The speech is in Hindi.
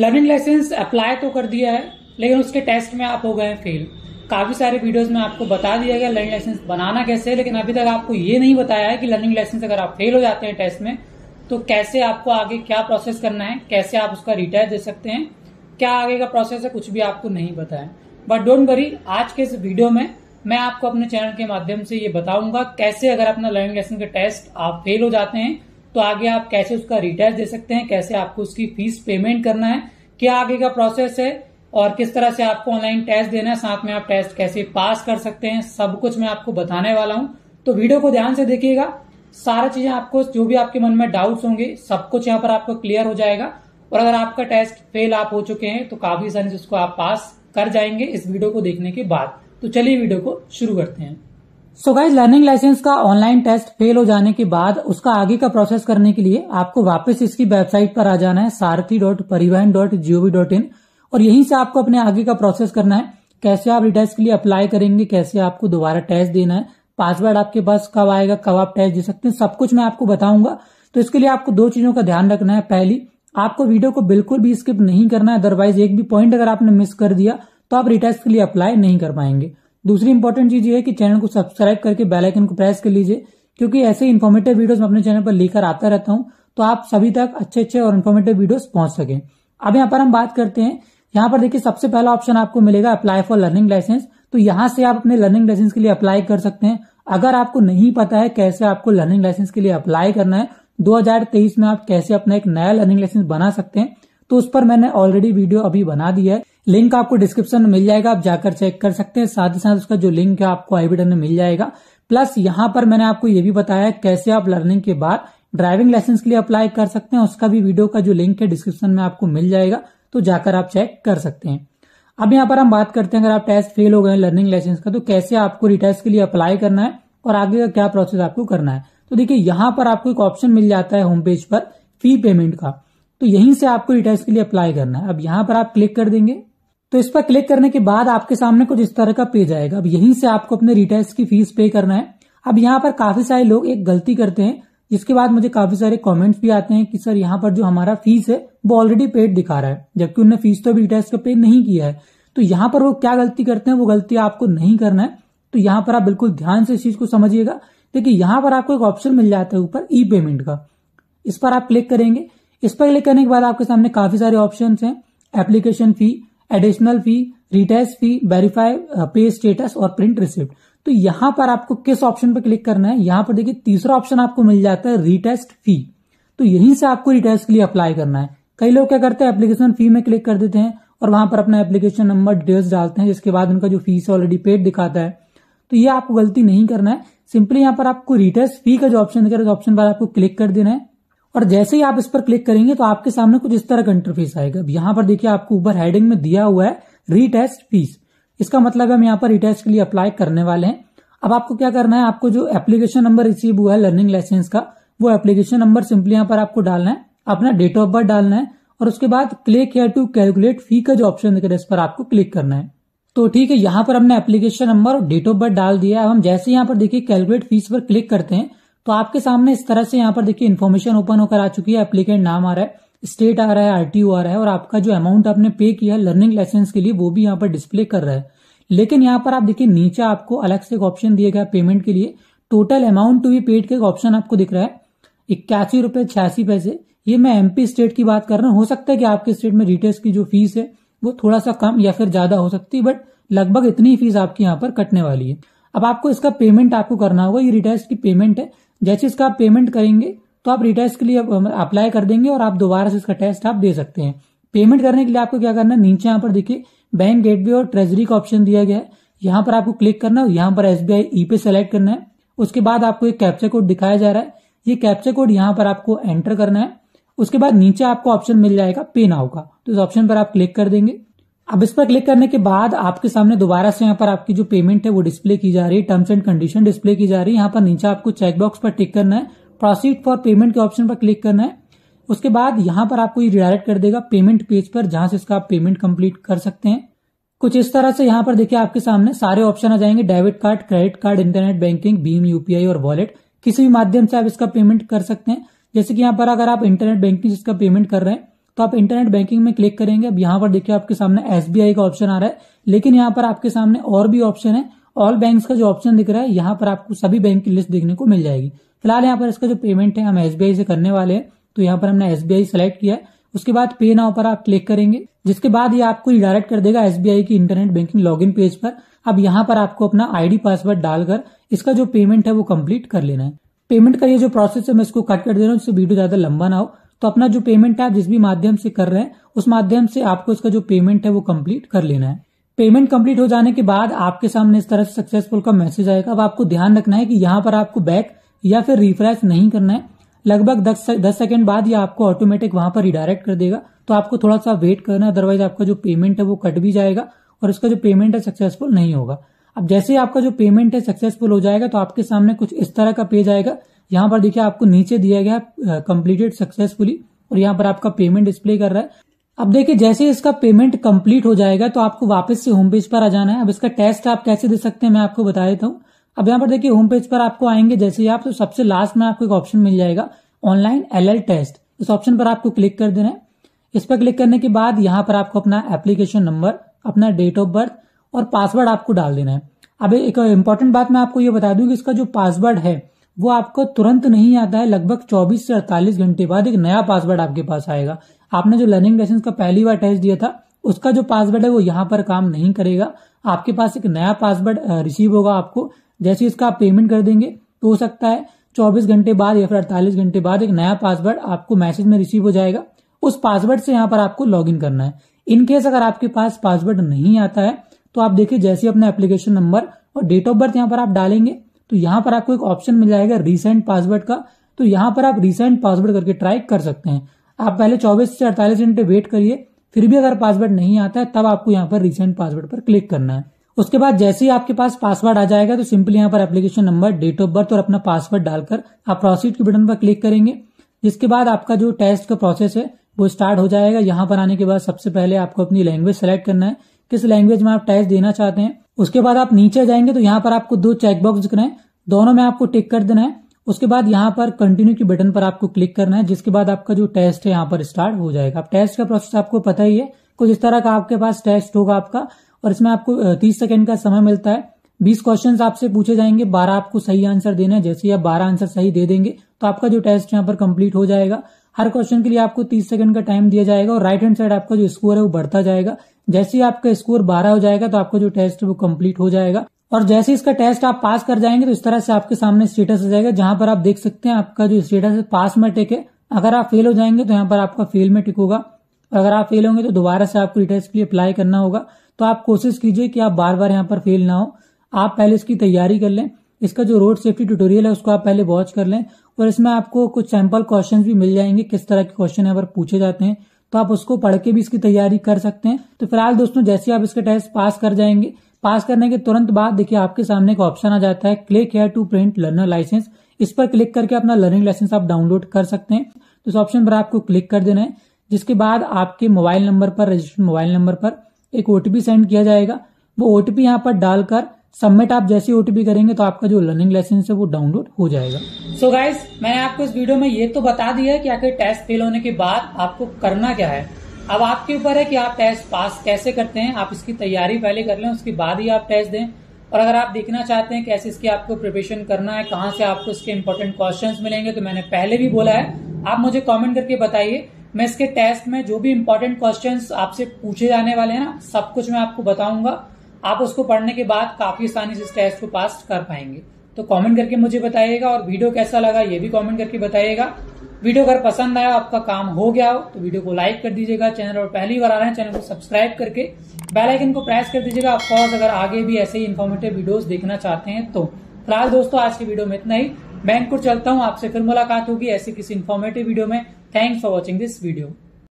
लर्निंग लाइसेंस अप्लाई तो कर दिया है लेकिन उसके टेस्ट में आप हो गए फेल काफ़ी सारे वीडियोस में आपको बता दिया गया लर्निंग लाइसेंस बनाना कैसे है लेकिन अभी तक आपको ये नहीं बताया है कि लर्निंग लाइसेंस अगर आप फेल हो जाते हैं टेस्ट में तो कैसे आपको आगे क्या प्रोसेस करना है कैसे आप उसका रिटायर दे सकते हैं क्या आगे का प्रोसेस है कुछ भी आपको नहीं बताया बट डोंट वरी आज के इस वीडियो में मैं आपको अपने चैनल के माध्यम से ये बताऊंगा कैसे अगर अपना लर्निंग लाइसेंस का टेस्ट आप फेल हो जाते हैं तो आगे आप कैसे उसका रिटर्न दे सकते हैं कैसे आपको उसकी फीस पेमेंट करना है क्या आगे का प्रोसेस है और किस तरह से आपको ऑनलाइन टेस्ट देना है साथ में आप टेस्ट कैसे पास कर सकते हैं सब कुछ मैं आपको बताने वाला हूं तो वीडियो को ध्यान से देखिएगा सारा चीजें आपको जो भी आपके मन में डाउट्स होंगे सब कुछ यहाँ पर आपको क्लियर हो जाएगा और अगर आपका टेस्ट फेल आप हो चुके हैं तो काफी सारी उसको आप पास कर जाएंगे इस वीडियो को देखने के बाद तो चलिए वीडियो को शुरू करते हैं सो गाइज लर्निंग लाइसेंस का ऑनलाइन टेस्ट फेल हो जाने के बाद उसका आगे का प्रोसेस करने के लिए आपको वापस इसकी वेबसाइट पर आ जाना है सारथी डॉट परिवहन डॉट जीओवी डॉट इन और यहीं से आपको अपने आगे का प्रोसेस करना है कैसे आप रिटेस्ट के लिए अप्लाई करेंगे कैसे आपको दोबारा टेस्ट देना है पासवर्ड आपके पास कब आएगा कब आप टेस्ट दे सकते हैं सब कुछ मैं आपको बताऊंगा तो इसके लिए आपको दो चीजों का ध्यान रखना है पहली आपको वीडियो को बिल्कुल भी स्किप नहीं करना है अदरवाइज एक भी पॉइंट अगर आपने मिस कर दिया तो आप रिटेस्ट के लिए अप्लाई नहीं कर पाएंगे दूसरी इंपॉर्टेंट चीज ये है कि चैनल को सब्सक्राइब करके बेल आइकन को प्रेस कर लीजिए क्योंकि ऐसे इन्फॉर्मेटिव वीडियोस मैं अपने चैनल पर लेकर आता रहता हूं तो आप सभी तक अच्छे अच्छे और इन्फॉर्मेटिव वीडियोस पहुंच सके अब यहाँ पर हम बात करते हैं यहाँ पर देखिए सबसे पहला ऑप्शन आपको मिलेगा अप्लाई फॉर लर्निंग लाइसेंस तो यहाँ से आप अपने लर्निंग लाइसेंस के लिए अप्लाई कर सकते हैं अगर आपको नहीं पता है कैसे आपको लर्निंग लाइसेंस के लिए अप्लाई करना है दो में आप कैसे अपना एक नया लर्निंग लाइसेंस बना सकते हैं तो उस पर मैंने ऑलरेडी वीडियो अभी बना दी है लिंक आपको डिस्क्रिप्शन में मिल जाएगा आप जाकर चेक कर सकते हैं साथ ही साथ उसका जो लिंक है आपको आई बटन में मिल जाएगा प्लस यहाँ पर मैंने आपको ये भी बताया कैसे आप लर्निंग के बाद ड्राइविंग लाइसेंस के लिए अप्लाई कर सकते हैं उसका भी वीडियो का जो लिंक है डिस्क्रिप्शन में आपको मिल जाएगा तो जाकर आप चेक कर सकते हैं अब यहाँ पर हम बात करते हैं अगर आप टेस्ट फेल हो गए लर्निंग लाइसेंस का तो कैसे आपको रिटेस्ट के लिए अप्लाई करना है और आगे का क्या प्रोसेस आपको करना है तो देखिए यहाँ पर आपको एक ऑप्शन मिल जाता है होम पेज पर फी पेमेंट का तो यहीं से आपको ई के लिए अप्लाई करना है अब यहां पर आप क्लिक कर देंगे तो इस पर क्लिक करने के बाद आपके सामने कुछ इस तरह का पेज आएगा अब यहीं से आपको अपने रिटर्स की फीस पे करना है अब यहाँ पर काफी सारे लोग एक गलती करते हैं जिसके बाद मुझे काफी सारे कमेंट्स भी आते हैं कि सर यहाँ पर जो हमारा फीस है वो ऑलरेडी पेड दिखा रहा है जबकि उनने फीस तो अभी रिटर्स का पे नहीं किया है तो यहाँ पर वो क्या गलती करते हैं वो गलती आपको नहीं करना है तो यहाँ पर आप बिल्कुल ध्यान से इस चीज को समझिएगा देखिए यहाँ पर आपको एक ऑप्शन मिल जाता है ऊपर ई पेमेंट का इस पर आप क्लिक करेंगे इस पर क्लिक करने के बाद आपके सामने काफी सारे ऑप्शन हैं application fee additional fee retest fee verify pay status और प्रिंट रिसिप्ट तो यहां पर आपको किस ऑप्शन पर क्लिक करना है यहां पर देखिए तीसरा ऑप्शन आपको मिल जाता है रिटेस्ट फी तो यहीं से आपको रिटेस्ट के लिए अप्लाई करना है कई लोग क्या करते हैं एप्लीकेशन फी में क्लिक कर देते हैं और वहां पर अपना एप्लीकेशन नंबर डिटेल्स डालते हैं जिसके बाद उनका जो फीस ऑलरेडी पेड दिखाता है तो ये आपको गलती नहीं करना है सिंपली यहां पर आपको रिटेस्ट फी का जो ऑप्शन दिख रहा है ऑप्शन पर आपको क्लिक कर देना है और जैसे ही आप इस पर क्लिक करेंगे तो आपके सामने कुछ इस तरह का इंटरफेस आएगा यहां पर देखिए आपको ऊपर हेडिंग में दिया हुआ है रीटेस्ट फीस इसका मतलब हम यहाँ पर रिटेस्ट के लिए अप्लाई करने वाले हैं अब आपको क्या करना है आपको जो एप्लीकेशन नंबर रिसीव हुआ है लर्निंग लाइसेंस का वो एप्लीकेशन नंबर सिंपली यहाँ पर आपको डालना है अपना डेट ऑफ बर्थ डालना है और उसके बाद click here to calculate fee का जो ऑप्शन दिख रहा है इस पर आपको क्लिक करना है तो ठीक है यहाँ पर हमने एप्लीकेशन नंबर और डेट ऑफ बर्थ डाल दिया है हम जैसे यहाँ पर देखिए कैलकुलेट फीस पर क्लिक करते हैं तो आपके सामने इस तरह से यहाँ पर देखिए इन्फॉर्मेशन ओपन होकर आ चुकी है एप्लीकेट नाम आ रहा है स्टेट आ रहा है आरटीओ आ रहा है और आपका जो अमाउंट आपने पे किया है लर्निंग लाइसेंस के लिए वो भी यहाँ पर डिस्प्ले कर रहा है लेकिन यहाँ पर आप देखिए नीचे आपको अलग से एक ऑप्शन दिया गया पेमेंट के लिए total amount to be paid का ऑप्शन आपको दिख रहा है इक्यासी रुपए छियासी पैसे ये मैं एमपी स्टेट की बात कर रहा हूँ हो सकता है कि आपके स्टेट में रिटेल्स की जो फीस है वो थोड़ा सा कम या फिर ज्यादा हो सकती है बट लगभग इतनी फीस आपकी यहाँ पर कटने वाली है अब आपको इसका पेमेंट आपको करना होगा ये रिटेल्स की पेमेंट है जैसे इसका आप पेमेंट करेंगे तो आप रिटेस्ट के लिए अप्लाई कर देंगे और आप दोबारा से इसका टेस्ट आप दे सकते हैं पेमेंट करने के लिए आपको क्या करना है नीचे यहाँ पर देखिए बैंक गेटवे और ट्रेजरी का ऑप्शन दिया गया है यहाँ पर आपको क्लिक करना है यहाँ पर एस बी ई पे सेलेक्ट करना है उसके बाद आपको एक कैप्चर कोड दिखाया जा रहा है ये कैप्चर कोड यहाँ पर आपको एंटर करना है उसके बाद नीचे आपको ऑप्शन मिल जाएगा पे नाउ का तो इस ऑप्शन पर आप क्लिक कर देंगे अब इस पर क्लिक करने के बाद आपके सामने दोबारा से यहाँ पर आपकी जो पेमेंट है वो डिस्प्ले की जा रही है टर्म्स एंड कंडीशन डिस्प्ले की जा रही है यहाँ पर नीचे आपको चेकबॉक्स पर टिक करना है प्रोसीड फॉर पेमेंट के ऑप्शन पर क्लिक करना है उसके बाद यहाँ पर आपको ये रिडायरेक्ट कर देगा पेमेंट पेज पर जहां से इसका आप पेमेंट कम्प्लीट कर सकते हैं कुछ इस तरह से यहाँ पर देखिए आपके सामने सारे ऑप्शन आ जाएंगे debit card credit card internet banking भीम यूपीआई और वॉलेट किसी भी माध्यम से आप इसका पेमेंट कर सकते हैं जैसे कि यहाँ पर अगर आप इंटरनेट बैंकिंग से इसका पेमेंट कर रहे हैं तो आप इंटरनेट बैंकिंग में क्लिक करेंगे अब यहाँ पर देखिए आपके सामने एसबीआई का ऑप्शन आ रहा है लेकिन यहाँ पर आपके सामने और भी ऑप्शन है ऑल बैंक का जो ऑप्शन दिख रहा है यहाँ पर आपको सभी बैंक की लिस्ट देखने को मिल जाएगी फिलहाल यहाँ पर इसका जो पेमेंट है हम एसबीआई से करने वाले हैं तो यहाँ पर हमने एसबीआई सेलेक्ट किया है उसके बाद पे नाउ पर आप क्लिक करेंगे जिसके बाद ये आपको डायरेक्ट कर देगा एसबीआई की इंटरनेट बैंकिंग लॉगिन पेज पर अब यहाँ पर आपको अपना आईडी पासवर्ड डालकर इसका जो पेमेंट है वो कंप्लीट कर लेना है पेमेंट का ये जो प्रोसेस है मैं इसको कट कर दे रहा हूँ जिससे वीडियो ज्यादा लंबा ना हो तो अपना जो पेमेंट आप जिस भी माध्यम से कर रहे हैं उस माध्यम से आपको इसका जो पेमेंट है वो कंप्लीट कर लेना है पेमेंट कंप्लीट हो जाने के बाद आपके सामने इस तरह से सक्सेसफुल का मैसेज आएगा अब आपको ध्यान रखना है कि यहाँ पर आपको बैक या फिर रिफ्रेश नहीं करना है लगभग दस दस सेकेंड बाद ये आपको ऑटोमेटिक वहां पर रिडायरेक्ट कर देगा तो आपको थोड़ा सा वेट करना है अदरवाइज आपका जो पेमेंट है वो कट भी जाएगा और इसका जो पेमेंट है सक्सेसफुल नहीं होगा अब जैसे ही आपका जो पेमेंट है सक्सेसफुल हो जाएगा तो आपके सामने कुछ इस तरह का पेज आएगा यहाँ पर देखिए आपको नीचे दिया गया कम्प्लीटेड सक्सेसफुली और यहाँ पर आपका पेमेंट डिस्प्ले कर रहा है अब देखिए जैसे इसका पेमेंट कम्प्लीट हो जाएगा तो आपको वापस से होम पेज पर आ जाना है अब इसका टेस्ट आप कैसे दे सकते हैं मैं आपको बता देता हूँ अब यहाँ पर देखिए होम पेज पर आपको आएंगे जैसे ही आप तो सबसे लास्ट में आपको एक ऑप्शन मिल जाएगा ऑनलाइन एल टेस्ट इस ऑप्शन पर आपको क्लिक कर देना है इस पर क्लिक करने के बाद यहाँ पर आपको अपना एप्लीकेशन नंबर अपना डेट ऑफ बर्थ और पासवर्ड आपको डाल देना है अब एक इम्पॉर्टेंट बात मैं आपको ये बता दूं कि इसका जो पासवर्ड है वो आपको तुरंत नहीं आता है लगभग 24 से 48 घंटे बाद एक नया पासवर्ड आपके पास आएगा आपने जो लर्निंग लाइसेंस का पहली बार टेस्ट दिया था उसका जो पासवर्ड है वो यहाँ पर काम नहीं करेगा आपके पास एक नया पासवर्ड रिसीव होगा आपको जैसे इसका आप पेमेंट कर देंगे तो हो सकता है 24 घंटे बाद या फिर अड़तालीस घंटे बाद एक नया पासवर्ड आपको मैसेज में रिसीव हो जाएगा उस पासवर्ड से यहाँ पर आपको लॉगिन करना है इनकेस अगर आपके पास पासवर्ड नहीं आता है तो आप देखिए जैसे अपना एप्लीकेशन नंबर और डेट ऑफ बर्थ यहाँ पर आप डालेंगे तो यहाँ पर आपको एक ऑप्शन मिल जाएगा रिसेंट पासवर्ड का तो यहाँ पर आप रिसेंट पासवर्ड करके ट्राई कर सकते हैं आप पहले 24 से 48 घंटे वेट करिए फिर भी अगर पासवर्ड नहीं आता है तब आपको यहाँ पर रिसेंट पासवर्ड पर क्लिक करना है उसके बाद जैसे ही आपके पास पासवर्ड आ जाएगा तो सिंपली यहाँ पर application number date of birth और अपना पासवर्ड डालकर आप प्रोसीड के बटन पर क्लिक करेंगे जिसके बाद आपका जो टेस्ट का प्रोसेस है वो स्टार्ट हो जाएगा यहाँ पर आने के बाद सबसे पहले आपको अपनी लैंग्वेज सेलेक्ट करना है किस लैंग्वेज में आप टेस्ट देना चाहते हैं उसके बाद आप नीचे जाएंगे तो यहाँ पर आपको दो चेकबॉक्स दिख रहे हैं दोनों में आपको टिक कर देना है उसके बाद यहाँ पर कंटिन्यू की बटन पर आपको क्लिक करना है जिसके बाद आपका जो टेस्ट है यहाँ पर स्टार्ट हो जाएगा टेस्ट का प्रोसेस आपको पता ही है कुछ इस तरह का आपके पास टेस्ट होगा आपका और इसमें आपको तीस सेकेंड का समय मिलता है बीस क्वेश्चन आपसे पूछे जाएंगे बारह आपको सही आंसर देना है जैसे आप बारह आंसर सही दे देंगे तो आपका जो टेस्ट यहाँ पर कंप्लीट हो जाएगा हर क्वेश्चन के लिए आपको तीस सेकंड का टाइम दिया जाएगा और राइट हैंड साइड आपका जो स्कोर है वो बढ़ता जाएगा जैसे ही आपका स्कोर बारह हो जाएगा तो आपका जो टेस्ट है वो कम्प्लीट हो जाएगा और जैसे इसका टेस्ट आप पास कर जाएंगे तो इस तरह से आपके सामने स्टेटस आ जाएगा जहां पर आप देख सकते हैं आपका जो स्टेटस है पास में टिक है अगर आप फेल हो जाएंगे तो यहाँ पर आपका फेल में टिक होगा अगर आप फेल होंगे तो दोबारा से आपको रिटेस्ट के लिए अप्लाई करना होगा तो आप कोशिश कीजिए कि आप बार बार यहाँ पर फेल ना हो आप पहले इसकी तैयारी कर लें इसका जो रोड सेफ्टी ट्यूटोरियल है उसको आप पहले वॉच कर लें और इसमें आपको कुछ सैंपल क्वेश्चन भी मिल जाएंगे किस तरह के क्वेश्चन यहाँ पर पूछे जाते हैं तो आप उसको पढ़ के भी इसकी तैयारी कर सकते हैं तो फिलहाल दोस्तों जैसे आप इसका टेस्ट पास कर जाएंगे पास करने के तुरंत बाद देखिए आपके सामने एक ऑप्शन आ जाता है click here to print learner licence इस पर क्लिक करके अपना लर्निंग लाइसेंस आप डाउनलोड कर सकते हैं तो इस ऑप्शन पर आपको क्लिक कर देना है जिसके बाद आपके मोबाइल नंबर पर रजिस्टर्ड मोबाइल नंबर पर एक ओटीपी सेंड किया जाएगा वो ओटीपी यहाँ पर डालकर सबमिट आप जैसे ओटीपी करेंगे तो आपका जो लर्निंग लाइसेंस है वो डाउनलोड हो जाएगा सो so गाइज मैंने आपको इस वीडियो में ये तो बता दिया है कि आखिर टेस्ट फेल होने के बाद आपको करना क्या है अब आपके ऊपर है कि आप टेस्ट पास कैसे करते हैं आप इसकी तैयारी पहले कर लें उसके बाद ही आप टेस्ट दें और अगर आप देखना चाहते हैं कैसे इसकी आपको प्रिपरेशन करना है कहाँ से आपको इसके इम्पोर्टेंट क्वेश्चन मिलेंगे तो मैंने पहले भी बोला है आप मुझे कॉमेंट करके बताइए मैं इसके टेस्ट में जो भी इम्पोर्टेंट क्वेश्चन आपसे पूछे जाने वाले हैं ना सब कुछ मैं आपको बताऊंगा आप उसको पढ़ने के बाद काफी आसानी से इस टेस्ट को पास कर पाएंगे तो कमेंट करके मुझे बताइएगा और वीडियो कैसा लगा ये भी कमेंट करके बताइएगा वीडियो अगर पसंद आया आपका काम हो गया हो तो वीडियो को लाइक कर दीजिएगा चैनल और पहली बार आ रहे हैं चैनल को सब्सक्राइब करके बेल आइकन को प्रेस कर दीजिएगा ऑफकोर्स अगर आगे भी ऐसे ही इन्फॉर्मेटिव वीडियोस देखना चाहते हैं तो फिलहाल दोस्तों आज की वीडियो में इतना ही मैं इनको चलता हूँ आपसे फिर मुलाकात होगी ऐसी किसी इन्फॉर्मेटिव वीडियो में thanks for watching this video